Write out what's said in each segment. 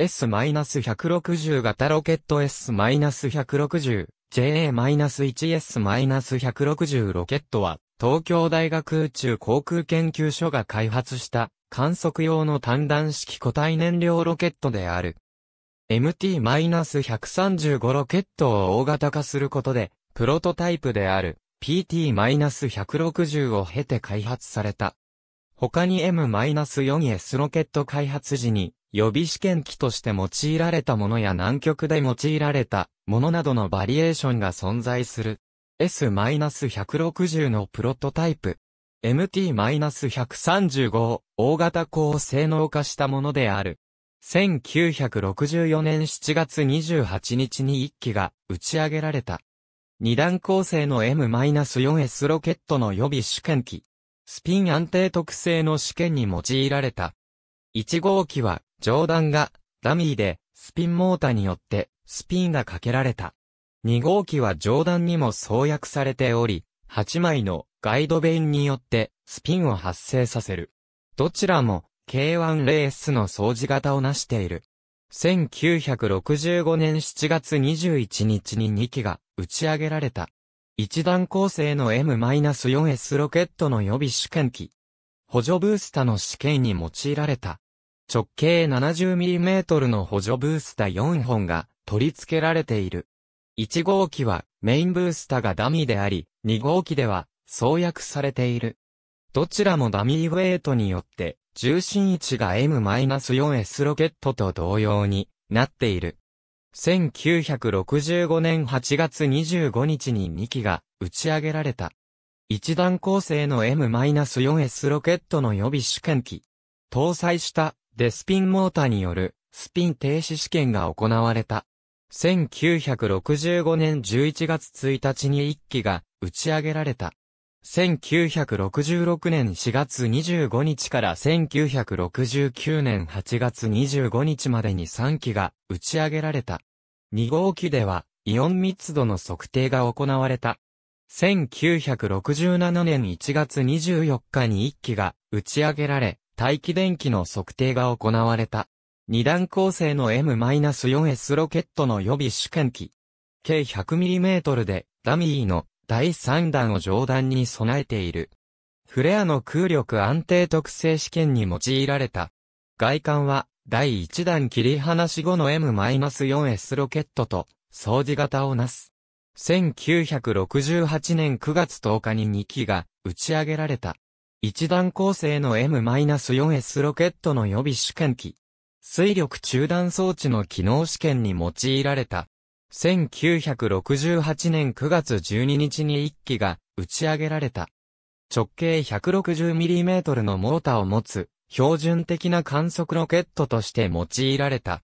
S-160 型ロケット S-160、JA-1S-160 ロケットは、東京大学宇宙航空研究所が開発した観測用の単弾式固体燃料ロケットである。MT-135 ロケットを大型化することで、プロトタイプである PT-160 を経て開発された。他に M-4S ロケット開発時に予備試験機として用いられたものや南極で用いられたものなどのバリエーションが存在する。S-160 のプロトタイプ。MT-135 を大型鋼を性能化したものである。1964年7月28日に1機が打ち上げられた。二段構成の M-4S ロケットの予備試験機。スピン安定特性の試験に用いられた。1号機は上段がダミーでスピンモータによってスピンがかけられた。2号機は上段にも装薬されており、8枚のガイドベインによってスピンを発生させる。どちらも k 1レースの掃除型を成している。1965年7月21日に2機が打ち上げられた。一段構成の M-4S ロケットの予備試験機。補助ブースタの試験に用いられた。直径 70mm の補助ブースタ4本が取り付けられている。1号機はメインブースタがダミーであり、2号機では創薬されている。どちらもダミーウェイトによって重心位置が M-4S ロケットと同様になっている。1965年8月25日に2機が打ち上げられた。一段構成の M-4S ロケットの予備試験機。搭載したでスピンモーターによるスピン停止試験が行われた。1965年11月1日に1機が打ち上げられた。1966年4月25日から1969年8月25日までに3機が打ち上げられた。2号機ではイオン密度の測定が行われた。1967年1月24日に1機が打ち上げられ、大気電気の測定が行われた。二段構成の M-4S ロケットの予備試験機。計 100mm でダミーの第3弾を上段に備えている。フレアの空力安定特性試験に用いられた。外観は第1弾切り離し後の M-4S ロケットと掃除型をなす。1968年9月10日に2機が打ち上げられた。一段構成の M-4S ロケットの予備試験機。水力中断装置の機能試験に用いられた。1968年9月12日に1機が打ち上げられた。直径 160mm のモータを持つ標準的な観測ロケットとして用いられた。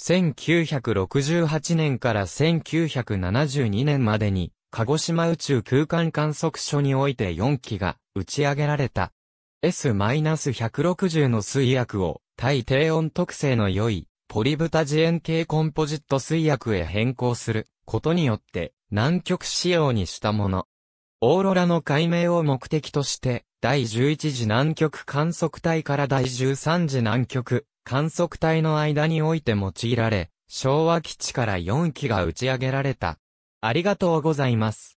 1968年から1972年までに鹿児島宇宙空間観測所において4機が打ち上げられた。S-160 の水薬を対低温特性の良いポリブタジエン系コンポジット水薬へ変更することによって南極仕様にしたもの。オーロラの解明を目的として第11次南極観測隊から第13次南極観測隊の間において用いられ、昭和基地から4機が打ち上げられた。ありがとうございます。